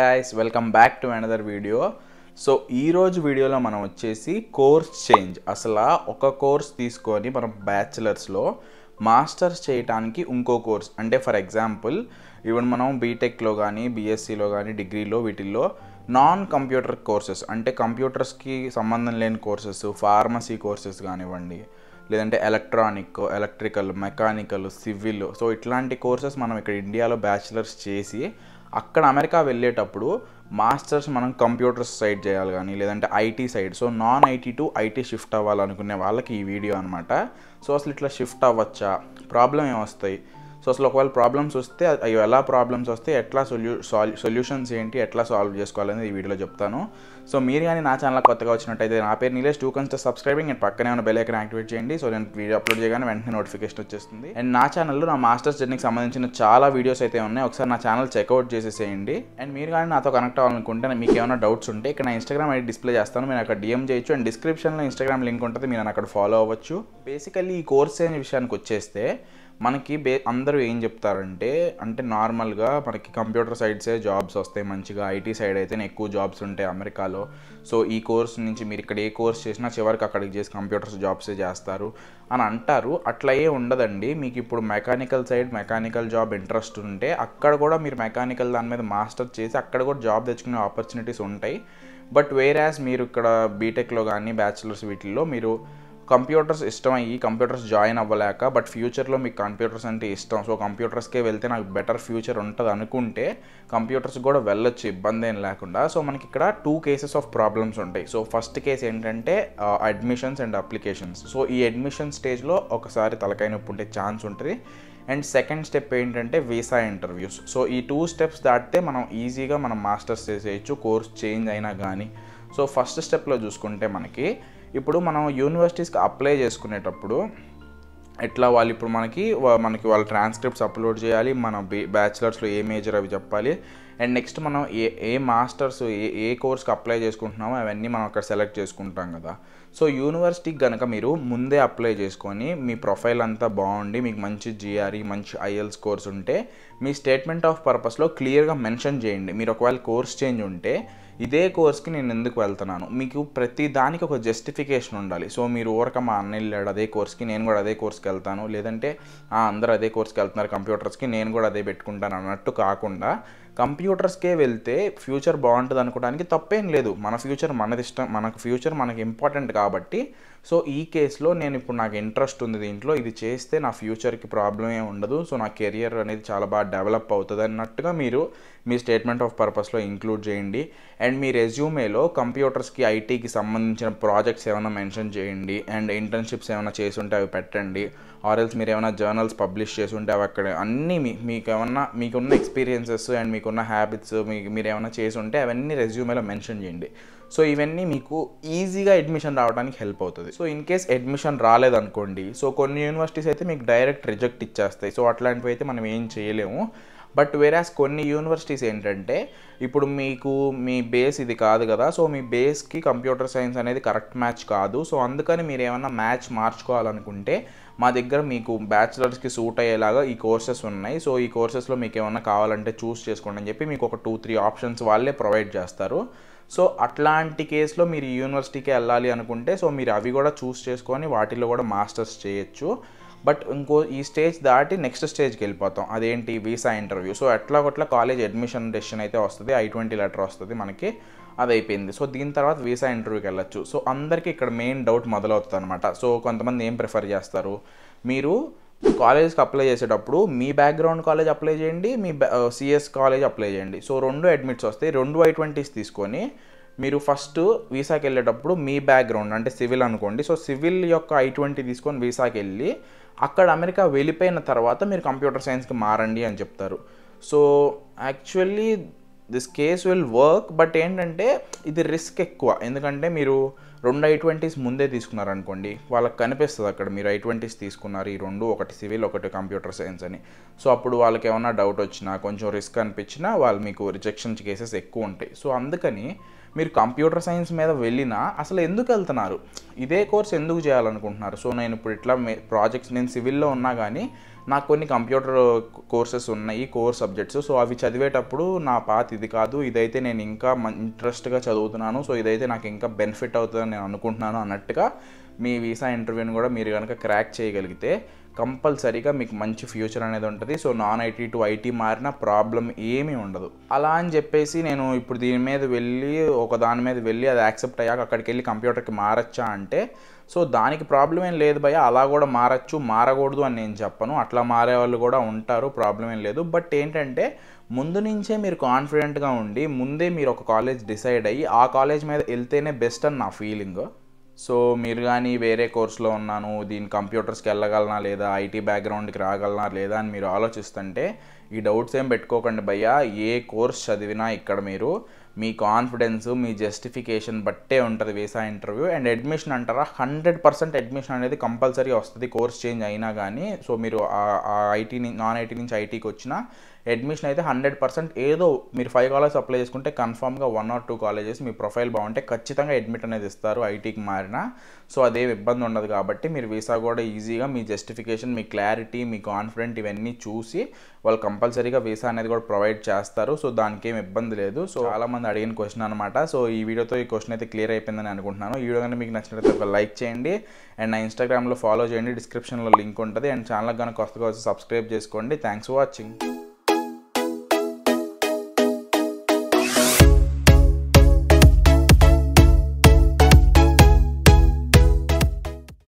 guys welcome back to another video so ఈరోజు వీడియోలో మనం వచ్చేసి కోర్స్ చేంజ్ అసలు ఒక కోర్స్ తీసుకొని మనం బ్యాచిలర్స్లో మాస్టర్స్ చేయటానికి ఇంకో కోర్స్ అంటే ఫర్ ఎగ్జాంపుల్ ఈవెన్ మనం బీటెక్లో కానీ బీఎస్సీలో కానీ డిగ్రీలో వీటిల్లో నాన్ కంప్యూటర్ కోర్సెస్ అంటే కంప్యూటర్స్కి సంబంధం లేని కోర్సెస్ ఫార్మసీ కోర్సెస్ కానివ్వండి లేదంటే electronic electrical mechanical civil so ఇట్లాంటి కోర్సెస్ మనం ఇక్కడ ఇండియాలో బ్యాచిలర్స్ చేసి అక్కడ అమెరికా వెళ్ళేటప్పుడు మాస్టర్స్ మనం కంప్యూటర్స్ సైడ్ చేయాలి కానీ లేదంటే IT side so non IT to IT shift అవ్వాలనుకునే వాళ్ళకి ఈ వీడియో అనమాట సో అసలు ఇట్లా షిఫ్ట్ అవ్వచ్చా ప్రాబ్లం ఏమొస్తాయి సో అసలు ఒకవేళ ప్రాబ్లమ్స్ వస్తే అవి ఎలా ప్రాబ్లమ్స్ వస్తే ఎట్లా సొల్యూ సొల్యూషన్స్ ఏంటి ఎట్లా సాల్వ్ చేసుకోవాలని ఈ వీడియోలో చెప్తాను సో మీరు కానీ నా ఛానల్ కొత్తగా వచ్చినట్టయితే నా పేరు Nilesh to consider subscribing and పక్కనే ఉన్న బెల్ యాక్టివేట్ చేయండి సో నేను వీడియో అప్లోడ్ చేయగానే వెంటనే నోటిఫికేషన్ వచ్చేస్తుంది అండ్ నా ఛానల్లో నా మాస్టర్స్ జర్నీకి సంబంధించిన చాలా వీడియోస్ అయితే ఉన్నాయి ఒకసారి నా ఛానల్ చెక్అవుట్ చేసేసేయండి అండ్ మీరు కానీ నాతో కనెక్ట్ అవ్వాలనుకుంటే మీకు ఏమైనా డౌట్స్ ఉంటే ఇక్కడ నా ఇన్స్టాగ్రామ్ ఐడి డిస్ప్లే చేస్తాను మీరు అక్కడ డిఎం చేయొచ్చు అండ్ డిస్క్రిప్షన్లో ఇన్స్టాగ్రామ్ లింక్ ఉంటుంది మీరు అక్కడ ఫాలో అవ్వచ్చు బేసికల్లీ ఈ కోర్స్ అనే విషయానికి వచ్చేస్తే మనకి బే అందరూ ఏం చెప్తారంటే అంటే నార్మల్గా మనకి కంప్యూటర్ సైడ్సే జాబ్స్ వస్తాయి మంచిగా ఐటీ సైడ్ అయితేనే ఎక్కువ జాబ్స్ ఉంటాయి అమెరికాలో సో ఈ కోర్స్ నుంచి మీరు ఇక్కడ ఏ కోర్స్ చేసినా చివరికి అక్కడికి చేసి కంప్యూటర్స్ జాబ్సే చేస్తారు అని అంటారు అట్లా ఏ ఉండదండి మీకు ఇప్పుడు mechanical side mechanical job interest ఉంటే అక్కడ కూడా మీరు మెకానికల్ దాని మీద మాస్టర్ చేసి అక్కడ కూడా జాబ్ తెచ్చుకునే ఆపర్చునిటీస్ ఉంటాయి బట్ వేర్ యాజ్ మీరు ఇక్కడ బీటెక్లో కానీ బ్యాచిలర్స్ వీటిల్లో మీరు కంప్యూటర్స్ ఇష్టం అయ్యి కంప్యూటర్స్ జాయిన్ అవ్వలేక బట్ ఫ్యూచర్లో మీకు కంప్యూటర్స్ అంటే ఇష్టం సో కంప్యూటర్స్కే వెళ్తే నాకు బెటర్ ఫ్యూచర్ ఉంటుంది అనుకుంటే కంప్యూటర్స్ కూడా వెళ్ళొచ్చు ఇబ్బంది ఏం లేకుండా సో మనకి ఇక్కడ టూ కేసెస్ ఆఫ్ ప్రాబ్లమ్స్ ఉంటాయి సో ఫస్ట్ కేసు ఏంటంటే అడ్మిషన్స్ అండ్ అప్లికేషన్స్ సో ఈ అడ్మిషన్ స్టేజ్లో ఒకసారి తలకాయ నొప్పి ఉండే ఛాన్స్ ఉంటుంది అండ్ సెకండ్ స్టెప్ ఏంటంటే వీసా ఇంటర్వ్యూస్ సో ఈ టూ స్టెప్స్ దాటితే మనం ఈజీగా మనం మాస్టర్స్ చేసేయచ్చు కోర్స్ చేంజ్ అయినా కానీ సో ఫస్ట్ స్టెప్లో చూసుకుంటే మనకి ఇప్పుడు మనం యూనివర్సిటీస్కి అప్లై చేసుకునేటప్పుడు ఎట్లా వాళ్ళు ఇప్పుడు మనకి మనకి వాళ్ళ ట్రాన్స్క్రిప్ట్స్ అప్లోడ్ చేయాలి మన బ్యాచిలర్స్లో ఏ మేజర్ అవి చెప్పాలి అండ్ నెక్స్ట్ మనం ఏ ఏ మాస్టర్స్ ఏ ఏ కోర్స్కి అప్లై చేసుకుంటున్నామో అవన్నీ మనం అక్కడ సెలెక్ట్ చేసుకుంటాం కదా సో యూనివర్సిటీకి కనుక మీరు ముందే అప్లై చేసుకొని మీ ప్రొఫైల్ అంతా బాగుండి మీకు మంచి జిఆర్ఈ e, మంచి ఐఎల్ స్కోర్స్ ఉంటే మీ స్టేట్మెంట్ ఆఫ్ పర్పస్లో క్లియర్గా మెన్షన్ చేయండి మీరు ఒకవేళ కోర్స్ చేంజ్ ఉంటే ఇదే కోర్స్కి నేను ఎందుకు వెళ్తున్నాను మీకు ప్రతి దానికి ఒక జస్టిఫికేషన్ ఉండాలి సో మీరు ఊరక మా అన్న వెళ్ళాడు అదే కోర్స్కి నేను కూడా అదే కోర్స్కి వెళ్తాను లేదంటే అందరూ అదే కోర్స్కి వెళ్తున్నారు కంప్యూటర్స్కి నేను కూడా అదే పెట్టుకుంటాను అన్నట్టు కాకుండా కంప్యూటర్స్కే వెళ్తే ఫ్యూచర్ బాగుంటుంది అనుకోవడానికి తప్పేం లేదు మన ఫ్యూచర్ మనది ఇష్టం మనకు ఫ్యూచర్ మనకి ఇంపార్టెంట్ కాబట్టి సో ఈ కేసులో నేను ఇప్పుడు నాకు ఇంట్రెస్ట్ ఉంది దీంట్లో ఇది చేస్తే నా ఫ్యూచర్కి ప్రాబ్లం ఏమి ఉండదు సో నా కెరియర్ అనేది చాలా బాగా డెవలప్ అవుతుంది అన్నట్టుగా మీరు మీ స్టేట్మెంట్ ఆఫ్ పర్పస్లో ఇంక్లూడ్ చేయండి అండ్ మీ రెజ్యూమేలో కంప్యూటర్స్కి ఐటీకి సంబంధించిన ప్రాజెక్ట్స్ ఏమైనా మెన్షన్ చేయండి అండ్ ఇంటర్న్షిప్స్ ఏమైనా చేసి ఉంటే అవి పెట్టండి ఆర్ఎల్స్ మీరు ఏమైనా జర్నల్స్ పబ్లిష్ చేసి ఉంటే అవి అక్కడ అన్నీ మీ మీకు ఏమన్నా మీకున్న ఎక్స్పీరియన్సెస్ అండ్ మీకున్న హ్యాబిట్స్ మీకు మీరు ఏమైనా చేసి ఉంటే అవన్నీ రెజ్యూమేలో మెన్షన్ చేయండి సో ఇవన్నీ మీకు ఈజీగా అడ్మిషన్ రావడానికి హెల్ప్ అవుతుంది సో ఇన్ కేస్ అడ్మిషన్ రాలేదనుకోండి సో కొన్ని యూనివర్సిటీస్ అయితే మీకు డైరెక్ట్ రిజెక్ట్ ఇచ్చేస్తాయి సో అట్లాంటివి అయితే మనం ఏం చేయలేము బట్ వేరాస్ కొన్ని యూనివర్సిటీస్ ఏంటంటే ఇప్పుడు మీకు మీ బేస్ ఇది కాదు కదా సో మీ బేస్కి కంప్యూటర్ సైన్స్ అనేది కరెక్ట్ మ్యాచ్ కాదు సో అందుకని మీరు ఏమన్నా మ్యాచ్ మార్చుకోవాలనుకుంటే మా దగ్గర మీకు బ్యాచిలర్స్కి సూట్ అయ్యేలాగా ఈ కోర్సెస్ ఉన్నాయి సో ఈ కోర్సెస్లో మీకు ఏమన్నా కావాలంటే చూస్ చేసుకోండి అని చెప్పి మీకు ఒక టూ త్రీ ఆప్షన్స్ వాళ్ళే ప్రొవైడ్ చేస్తారు సో అట్లాంటి కేసులో మీరు యూనివర్సిటీకి వెళ్ళాలి అనుకుంటే సో మీరు అవి కూడా చూస్ చేసుకొని వాటిలో కూడా మాస్టర్స్ చేయొచ్చు బట్ ఇంకో ఈ స్టేజ్ దాటి నెక్స్ట్ స్టేజ్కి వెళ్ళిపోతాం అదేంటి వీసా ఇంటర్వ్యూ సో ఎట్లా కొట్లా కాలేజ్ అడ్మిషన్ డెసిషన్ అయితే వస్తుంది ఐ ట్వంటీ లెటర్ వస్తుంది మనకి అది అయిపోయింది సో దీని తర్వాత వీసా ఇంటర్వ్యూకి వెళ్ళచ్చు సో అందరికీ ఇక్కడ మెయిన్ డౌట్ మొదలవుతుంది అనమాట సో కొంతమంది ఏం ప్రిఫర్ చేస్తారు మీరు కాలేజ్కి అప్లై చేసేటప్పుడు మీ బ్యాక్గ్రౌండ్ కాలేజ్ అప్లై చేయండి మీ సిఎస్ కాలేజ్ అప్లై చేయండి సో రెండు అడ్మిట్స్ వస్తాయి రెండు ఐ ట్వంటీస్ తీసుకొని మీరు ఫస్ట్ వీసాకి వెళ్ళేటప్పుడు మీ బ్యాక్గ్రౌండ్ అంటే సివిల్ అనుకోండి సో సివిల్ యొక్క ఐ ట్వంటీ తీసుకొని వీసాకి వెళ్ళి అక్కడ అమెరికా వెళ్ళిపోయిన తర్వాత మీరు కంప్యూటర్ సైన్స్కి మారండి అని చెప్తారు so actually this case will work but ఏంటంటే ఇది రిస్క్ ఎక్కువ ఎందుకంటే మీరు రెండు ఐ ట్వంటీస్ ముందే తీసుకున్నారనుకోండి వాళ్ళకి కనిపిస్తుంది అక్కడ మీరు ఐ ట్వంటీస్ తీసుకున్నారు ఈ రెండు ఒకటి సివిల్ ఒకటి కంప్యూటర్ సైన్స్ అని సో అప్పుడు వాళ్ళకి ఏమైనా డౌట్ వచ్చినా కొంచెం రిస్క్ అనిపించినా వాళ్ళు మీకు రిజెక్షన్ కేసెస్ ఎక్కువ ఉంటాయి సో అందుకని మీరు కంప్యూటర్ సైన్స్ మీద వెళ్ళినా అసలు ఎందుకు వెళ్తున్నారు ఇదే కోర్స్ ఎందుకు చేయాలనుకుంటున్నారు సో నేను ఇప్పుడు ఇట్లా ప్రాజెక్ట్స్ నేను సివిల్లో ఉన్నా కానీ నాకు కొన్ని కంప్యూటర్ కోర్సెస్ ఉన్నాయి కోర్ సబ్జెక్ట్స్ సో అవి చదివేటప్పుడు నా పాత్ ఇది కాదు ఇదైతే నేను ఇంకా ఇంట్రెస్ట్గా చదువుతున్నాను సో ఇదైతే నాకు ఇంకా బెనిఫిట్ అవుతుందని నేను అనుకుంటున్నాను అన్నట్టుగా మీ వీసా ఇంటర్వ్యూని కూడా మీరు కనుక క్రాక్ చేయగలిగితే కంపల్సరీగా మీకు మంచి ఫ్యూచర్ అనేది ఉంటుంది so non IT to IT మారిన ప్రాబ్లం ఏమీ ఉండదు అలా అని చెప్పేసి నేను ఇప్పుడు దీని మీద వెళ్ళి ఒక దాని మీద వెళ్ళి అది యాక్సెప్ట్ అయ్యాక అక్కడికి వెళ్ళి కంప్యూటర్కి మారచ్చా అంటే సో దానికి ప్రాబ్లం ఏం లేదు భయ అలా కూడా మారచ్చు మారకూడదు అని నేను చెప్పను అట్లా మారే వాళ్ళు కూడా ఉంటారు ప్రాబ్లం ఏం లేదు బట్ ఏంటంటే ముందు నుంచే మీరు కాన్ఫిడెంట్గా ఉండి ముందే మీరు ఒక కాలేజ్ డిసైడ్ అయ్యి ఆ కాలేజ్ మీద వెళ్తేనే బెస్ట్ అని నా ఫీలింగ్ సో మీరు కానీ వేరే కోర్సులో ఉన్నాను దీని కంప్యూటర్స్కి వెళ్ళగలనా లేదా ఐటీ బ్యాక్గ్రౌండ్కి రాగలనా లేదా అని మీరు ఆలోచిస్తుంటే ఈ డౌట్స్ ఏం పెట్టుకోకండి భయ్యా ఏ కోర్స్ చదివినా ఇక్కడ మీరు మీ కాన్ఫిడెన్స్ మీ జస్టిఫికేషన్ బట్టే ఉంటుంది వీసా ఇంటర్వ్యూ అండ్ అడ్మిషన్ అంటారా హండ్రెడ్ పర్సెంట్ అడ్మిషన్ అనేది కంపల్సరీ వస్తుంది కోర్స్ చేంజ్ అయినా కానీ సో మీరు ఐటీ నాన్ ఐటీ నుంచి ఐటీకి వచ్చినా అడ్మిషన్ అయితే హండ్రెడ్ పర్సెంట్ ఏదో మీరు ఫైవ్ కాలేజెస్ అప్లై చేసుకుంటే కన్ఫామ్గా వన్ ఆర్ టూ కాలేజెస్ మీ ప్రొఫైల్ బాగుంటే ఖచ్చితంగా అడ్మిట్ అనేది ఇస్తారు ఐటీకి మారిన సో అదేం ఇబ్బంది ఉండదు కాబట్టి మీరు వీసా కూడా ఈజీగా మీ జస్టిఫికేషన్ మీ క్లారిటీ మీ కాన్ఫిడెంట్ ఇవన్నీ చూసి వాళ్ళు కంపల్సరీగా వీసా అనేది కూడా ప్రొవైడ్ చేస్తారు సో దానికి ఏం ఇబ్బంది లేదు సో చాలామంది అడిగిన క్వశ్చన్ అనమాట సో ఈ వీడియోతో ఈ క్వశ్చన్ అయితే క్లియర్ అయిపోయిందని అనుకుంటున్నాను ఈ వీడియో కానీ మీకు నచ్చినట్లయితే ఒక లైక్ చేయండి అండ్ నా ఇన్స్టాగ్రామ్లో ఫాలో చేయండి డిస్క్రిప్షన్లో లింక్ ఉంటుంది అండ్ ఛానల్ కనుక కొత్తగా వచ్చి సబ్స్క్రైబ్ చేసుకోండి థ్యాంక్స్ ఫర్ వాచింగ్